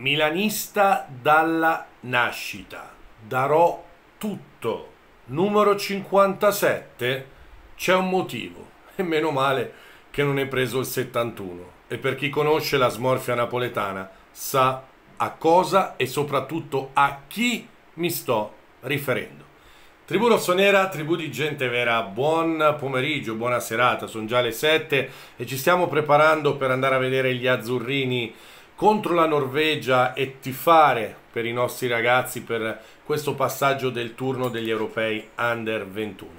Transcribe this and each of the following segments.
Milanista dalla nascita, darò tutto. Numero 57, c'è un motivo. E meno male che non è preso il 71. E per chi conosce la smorfia napoletana sa a cosa e soprattutto a chi mi sto riferendo. Tribù rossonera, tribù di gente vera, buon pomeriggio, buona serata, sono già le 7 e ci stiamo preparando per andare a vedere gli azzurrini contro la Norvegia e tifare per i nostri ragazzi per questo passaggio del turno degli europei under 21.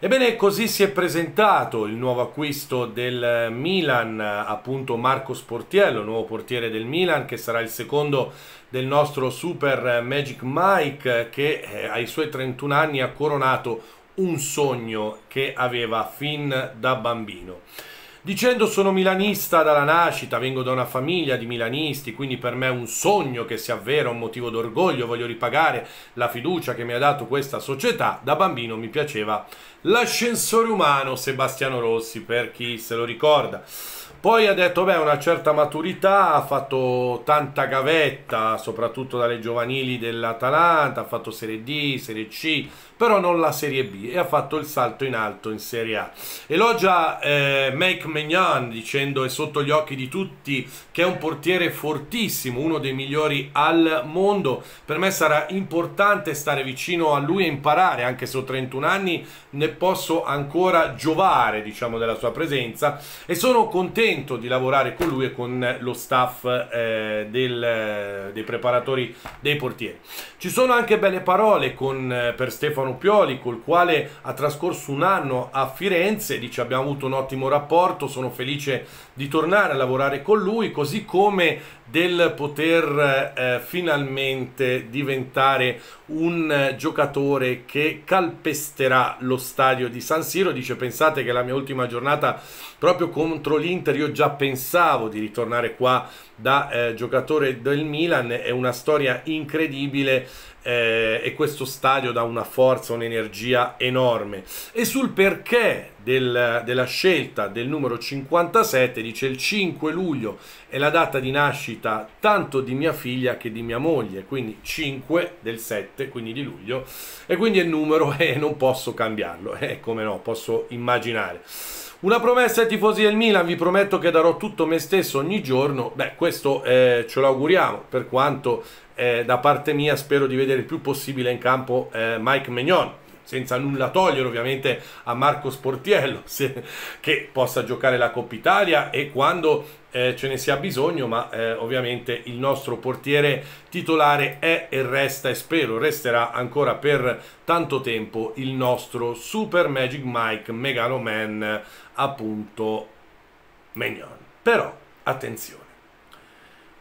Ebbene, così si è presentato il nuovo acquisto del Milan, appunto Marco Sportiello, nuovo portiere del Milan, che sarà il secondo del nostro super Magic Mike, che eh, ai suoi 31 anni ha coronato un sogno che aveva fin da bambino dicendo sono milanista dalla nascita, vengo da una famiglia di milanisti, quindi per me è un sogno che si avvera, un motivo d'orgoglio, voglio ripagare la fiducia che mi ha dato questa società. Da bambino mi piaceva l'ascensore umano Sebastiano Rossi, per chi se lo ricorda. Poi ha detto, beh, una certa maturità, ha fatto tanta gavetta, soprattutto dalle giovanili dell'Atalanta, ha fatto Serie D, Serie C, però non la Serie B e ha fatto il salto in alto in Serie A. Elogia eh, Mike Mignan dicendo è sotto gli occhi di tutti che è un portiere fortissimo, uno dei migliori al mondo. Per me sarà importante stare vicino a lui e imparare, anche se ho 31 anni ne posso ancora giovare, diciamo, della sua presenza e sono contento contento di lavorare con lui e con eh, lo staff eh, del, eh, dei preparatori dei portieri. Ci sono anche belle parole con, eh, per Stefano Pioli, col quale ha trascorso un anno a Firenze, dice abbiamo avuto un ottimo rapporto, sono felice di tornare a lavorare con lui, così come del poter eh, finalmente diventare un giocatore che calpesterà lo stadio di San Siro dice pensate che la mia ultima giornata proprio contro l'Inter io già pensavo di ritornare qua da eh, giocatore del Milan è una storia incredibile eh, e questo stadio dà una forza, un'energia enorme. E sul perché del, della scelta del numero 57 dice il 5 luglio è la data di nascita tanto di mia figlia che di mia moglie, quindi 5 del 7, quindi di luglio, e quindi è il numero e eh, non posso cambiarlo, eh, come no, posso immaginare. Una promessa ai tifosi del Milan, vi prometto che darò tutto me stesso ogni giorno. Beh, questo eh, ce lo auguriamo, per quanto eh, da parte mia spero di vedere il più possibile in campo eh, Mike Mignon senza nulla togliere ovviamente a Marco Sportiello se, che possa giocare la Coppa Italia e quando eh, ce ne sia bisogno, ma eh, ovviamente il nostro portiere titolare è e resta e spero resterà ancora per tanto tempo il nostro Super Magic Mike Megaloman appunto Mignon Però attenzione.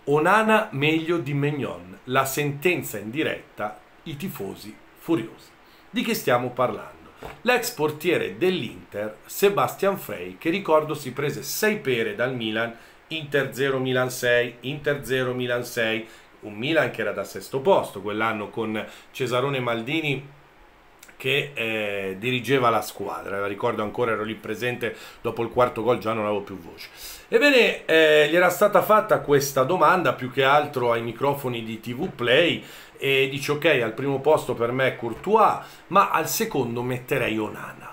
Onana meglio di Mignon la sentenza in diretta, i tifosi furiosi. Di che stiamo parlando? L'ex portiere dell'Inter, Sebastian Frey, che ricordo si prese 6 pere dal Milan, Inter 0 Milan 6, Inter 0 Milan 6, un Milan che era da sesto posto quell'anno con Cesarone Maldini che eh, dirigeva la squadra, la ricordo ancora, ero lì presente dopo il quarto gol, già non avevo più voce. Ebbene, eh, gli era stata fatta questa domanda più che altro ai microfoni di TV Play e dici ok, al primo posto per me è Courtois, ma al secondo metterei Onana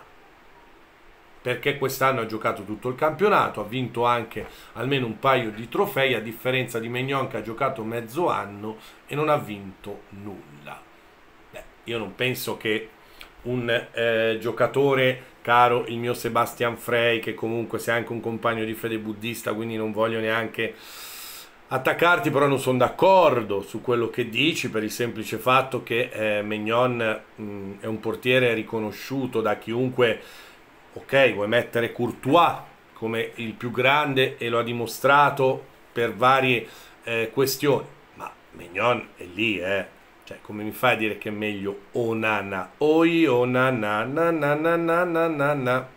perché quest'anno ha giocato tutto il campionato, ha vinto anche almeno un paio di trofei, a differenza di Mignon che ha giocato mezzo anno e non ha vinto nulla. Beh, io non penso che un eh, giocatore caro, il mio Sebastian Frey, che comunque sei anche un compagno di fede buddista, quindi non voglio neanche attaccarti, però non sono d'accordo su quello che dici per il semplice fatto che eh, Mignon mh, è un portiere riconosciuto da chiunque. Ok, vuoi mettere Courtois come il più grande e lo ha dimostrato per varie eh, questioni, ma Mignon è lì, eh. Cioè, come mi fai a dire che è meglio Onana? Oi, Onana, na na na na na na na.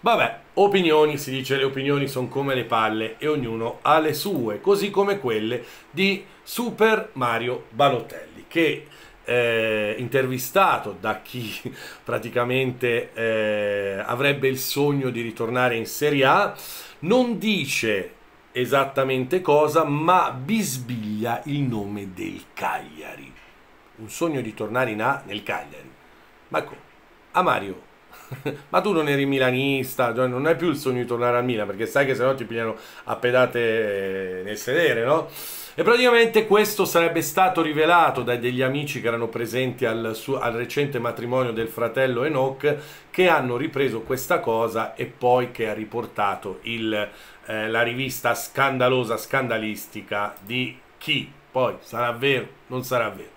Vabbè, opinioni, si dice, le opinioni sono come le palle e ognuno ha le sue, così come quelle di Super Mario Balotelli, che eh, intervistato da chi praticamente eh, avrebbe il sogno di ritornare in Serie A, non dice esattamente cosa, ma bisbiglia il nome del Cagliari. Un sogno di tornare in A nel Cagliari. Ma ecco, A Mario ma tu non eri milanista, cioè non hai più il sogno di tornare a Milan, perché sai che se no ti pigliano a pedate eh, nel sedere, no? E praticamente questo sarebbe stato rivelato da degli amici che erano presenti al, su, al recente matrimonio del fratello Enoch, che hanno ripreso questa cosa e poi che ha riportato il, eh, la rivista scandalosa, scandalistica di chi? Poi sarà vero, non sarà vero.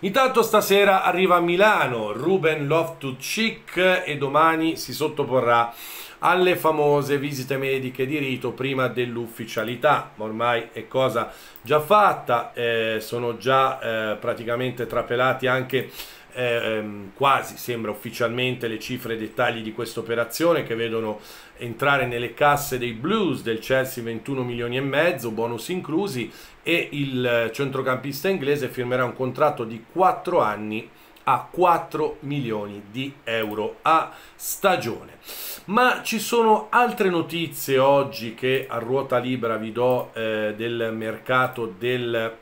Intanto stasera arriva a Milano Ruben Loftus-Cheek e domani si sottoporrà alle famose visite mediche di rito prima dell'ufficialità. Ormai è cosa già fatta, eh, sono già eh, praticamente trapelati anche ehm, quasi sembra ufficialmente le cifre e i dettagli di questa operazione che vedono entrare nelle casse dei Blues del Chelsea 21 milioni e mezzo, bonus inclusi, e il eh, centrocampista inglese firmerà un contratto di 4 anni a 4 milioni di euro a stagione. Ma ci sono altre notizie oggi che a ruota libera vi do eh, del mercato del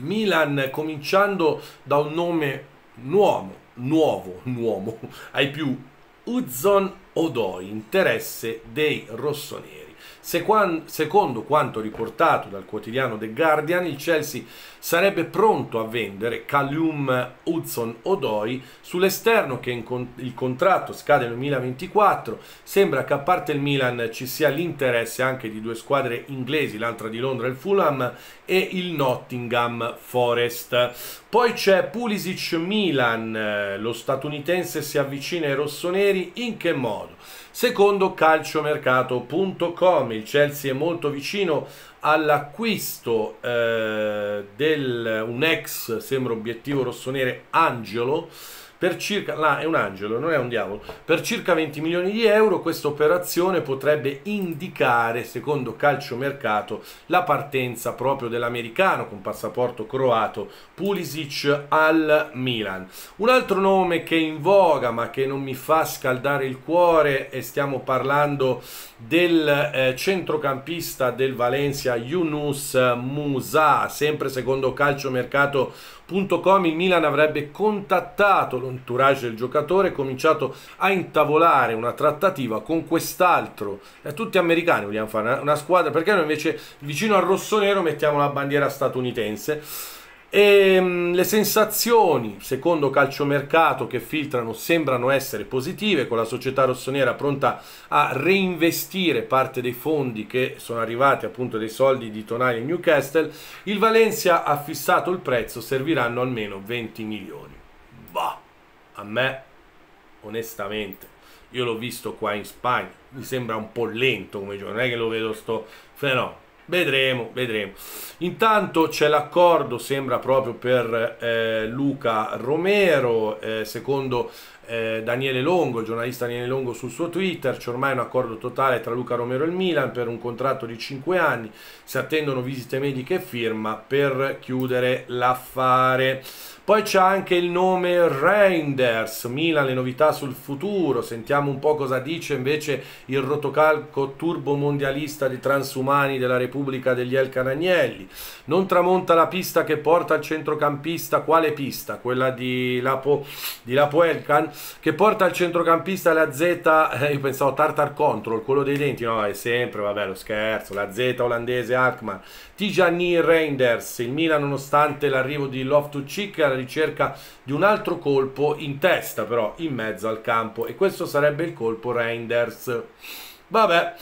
Milan, cominciando da un nome nuovo, nuovo, nuovo, ai più Uzzon Odoi, interesse dei rossoneri. Secondo quanto riportato dal quotidiano The Guardian, il Chelsea sarebbe pronto a vendere Callum Hudson-Odoi sull'esterno che il contratto scade nel 2024. Sembra che a parte il Milan ci sia l'interesse anche di due squadre inglesi, l'altra di Londra, e il Fulham, e il Nottingham Forest. Poi c'è Pulisic Milan, lo statunitense si avvicina ai rossoneri in che modo? Secondo calciomercato.com il Chelsea è molto vicino all'acquisto eh, di un ex, sembra obiettivo rossonere, Angelo, per circa, là è un angelo, non è un diavolo, per circa 20 milioni di euro questa operazione potrebbe indicare, secondo calciomercato, la partenza proprio dell'americano con passaporto croato Pulisic al Milan. Un altro nome che è in voga ma che non mi fa scaldare il cuore e stiamo parlando del eh, centrocampista del Valencia Yunus Musa, sempre secondo calciomercato Calcio.com il Milan avrebbe contattato l'entourage del giocatore e cominciato a intavolare una trattativa con quest'altro. Eh, tutti americani vogliamo fare una, squadra, perché noi invece vicino al rosso-nero mettiamo la bandiera statunitense. E ehm, le sensazioni, secondo calciomercato, che filtrano sembrano essere positive, con la società rossonera pronta a reinvestire parte dei fondi che sono arrivati appunto dei soldi di Tonali e Newcastle. Il Valencia ha fissato il prezzo, serviranno almeno 20 milioni. Bah, a me, onestamente, io l'ho visto qua in Spagna, mi sembra un po' lento come gioco, non è che lo vedo sto... fenomeno. Vedremo, vedremo. Intanto c'è l'accordo, sembra proprio per eh, Luca Romero, eh, secondo eh, Daniele Longo, il giornalista Daniele Longo sul suo Twitter, c'è ormai un accordo totale tra Luca Romero e il Milan per un contratto di 5 anni, si attendono visite mediche e firma per chiudere l'affare. Poi c'è anche il nome Reinders, Milan, le novità sul futuro, sentiamo un po' cosa dice invece il rotocalco turbomondialista di transumani della Repubblica degli El Canagnelli. Non tramonta la pista che porta al centrocampista, quale pista? Quella di Lapo, di Lapo Elkan? che porta al centrocampista la Z, eh, io pensavo Tartar Control, quello dei denti, no, è sempre, vabbè, lo scherzo, la Z olandese Alkmaar, Tijani Reinders, il Milan nonostante l'arrivo di Loftus-Cheek alla ricerca di un altro colpo in testa però, in mezzo al campo, e questo sarebbe il colpo Reinders. Vabbè,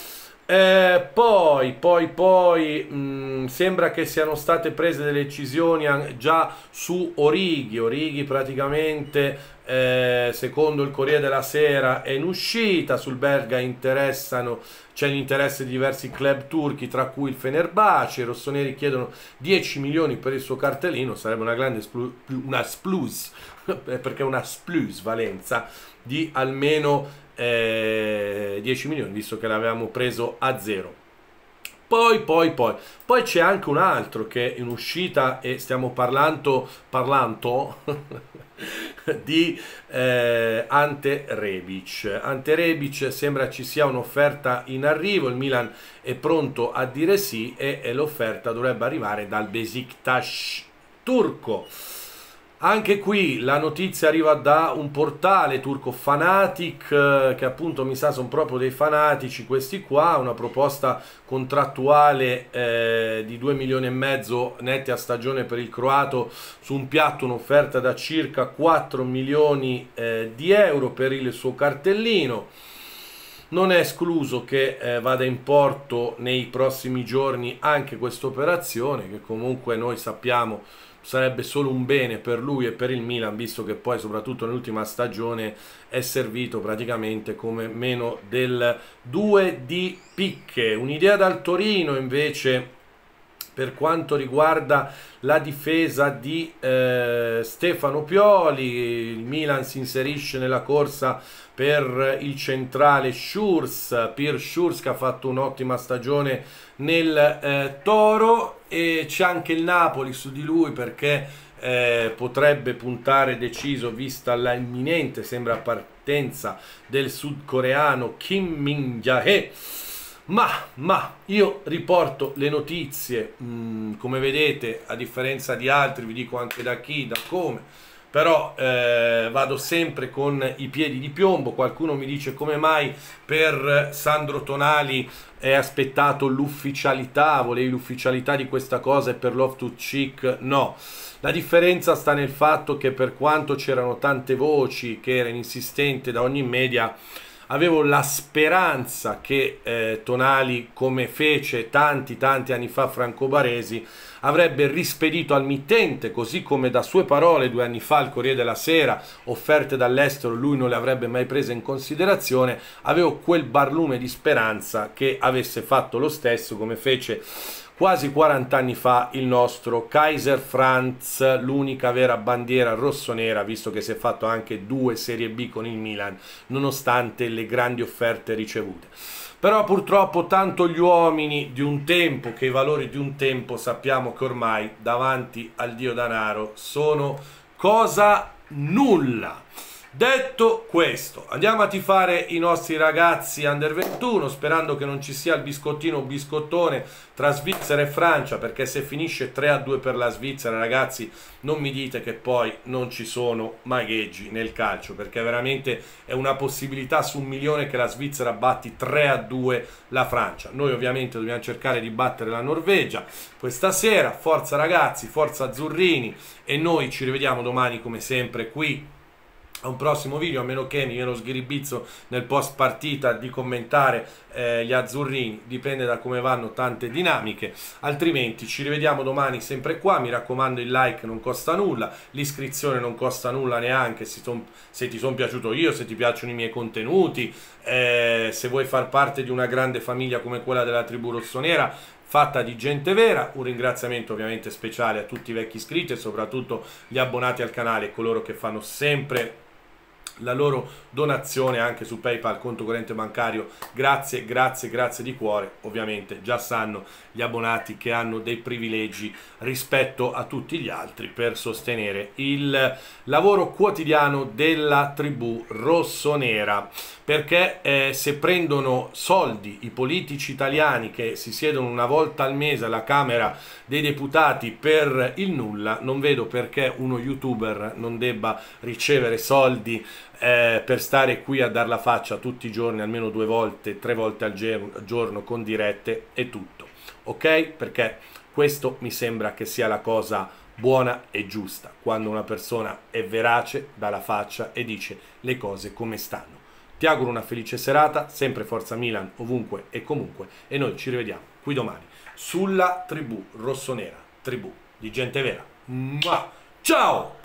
eh, poi, poi, poi mh, mm, sembra che siano state prese delle decisioni già su Orighi. Orighi praticamente, eh, secondo il Corriere della Sera, è in uscita. Sul belga interessano, c'è l'interesse di diversi club turchi, tra cui il Fenerbahce. I rossoneri chiedono 10 milioni per il suo cartellino, sarebbe una grande splu, una splus, perché una splus Valenza di almeno eh, 10 milioni, visto che l'avevamo preso a zero. Poi, poi, poi. Poi c'è anche un altro che è in uscita e stiamo parlando, parlando di eh, Ante Rebic. Ante Rebic sembra ci sia un'offerta in arrivo, il Milan è pronto a dire sì e, e l'offerta dovrebbe arrivare dal Besiktas turco. Anche qui la notizia arriva da un portale turco Fanatic, eh, che appunto mi sa sono proprio dei fanatici questi qua, una proposta contrattuale eh, di 2 milioni e mezzo netti a stagione per il croato su un piatto, un'offerta da circa 4 milioni eh, di euro per il suo cartellino. Non è escluso che eh, vada in porto nei prossimi giorni anche questa operazione, che comunque noi sappiamo sarebbe solo un bene per lui e per il Milan, visto che poi soprattutto nell'ultima stagione è servito praticamente come meno del 2 di picche. Un'idea dal Torino invece per quanto riguarda la difesa di eh, Stefano Pioli. Il Milan si inserisce nella corsa per il centrale Schurz, Pier Schurz che ha fatto un'ottima stagione nel eh, Toro e c'è anche il Napoli su di lui perché eh, potrebbe puntare deciso vista l'imminente sembra partenza del sudcoreano Kim Min-jae ma, ma io riporto le notizie, mh, mm, come vedete, a differenza di altri, vi dico anche da chi, da come, però eh, vado sempre con i piedi di piombo. Qualcuno mi dice come mai per Sandro Tonali è aspettato l'ufficialità, volevi l'ufficialità di questa cosa e per Love to Cheek no. La differenza sta nel fatto che per quanto c'erano tante voci, che era insistente da ogni media, avevo la speranza che eh, Tonali, come fece tanti tanti anni fa Franco Baresi, avrebbe rispedito al mittente, così come da sue parole due anni fa al Corriere della Sera, offerte dall'estero, lui non le avrebbe mai prese in considerazione, avevo quel barlume di speranza che avesse fatto lo stesso come fece Quasi 40 anni fa il nostro Kaiser Franz, l'unica vera bandiera rossonera, visto che si è fatto anche due Serie B con il Milan, nonostante le grandi offerte ricevute. Però purtroppo tanto gli uomini di un tempo, che i valori di un tempo, sappiamo che ormai davanti al dio danaro sono cosa nulla. Detto questo, andiamo a tifare i nostri ragazzi under 21, sperando che non ci sia il biscottino o biscottone tra Svizzera e Francia, perché se finisce 3 a 2 per la Svizzera, ragazzi, non mi dite che poi non ci sono magheggi nel calcio, perché veramente è una possibilità su un milione che la Svizzera batti 3 a 2 la Francia. Noi ovviamente dobbiamo cercare di battere la Norvegia questa sera. Forza ragazzi, forza azzurrini e noi ci rivediamo domani come sempre qui a un prossimo video, a meno che mi viene lo sghiribizzo nel post partita di commentare eh, gli azzurrini, dipende da come vanno tante dinamiche, altrimenti ci rivediamo domani sempre qua, mi raccomando il like non costa nulla, l'iscrizione non costa nulla neanche se, son, se ti sono piaciuto io, se ti piacciono i miei contenuti, eh, se vuoi far parte di una grande famiglia come quella della tribù rossonera, fatta di gente vera. Un ringraziamento ovviamente speciale a tutti i vecchi iscritti e soprattutto gli abbonati al canale, e coloro che fanno sempre la loro donazione anche su PayPal, conto corrente bancario. Grazie, grazie, grazie di cuore. Ovviamente già sanno gli abbonati che hanno dei privilegi rispetto a tutti gli altri per sostenere il lavoro quotidiano della tribù rossonera. Perché eh, se prendono soldi i politici italiani che si siedono una volta al mese alla Camera dei Deputati per il nulla, non vedo perché uno youtuber non debba ricevere soldi eh, per stare qui a dar la faccia tutti i giorni, almeno due volte, tre volte al giorno con dirette e tutto. Ok? Perché questo mi sembra che sia la cosa buona e giusta, quando una persona è verace, dà la faccia e dice le cose come stanno. Ti auguro una felice serata, sempre Forza Milan, ovunque e comunque, e noi ci rivediamo qui domani sulla tribù rossonera, tribù di gente vera. Mua! Ciao!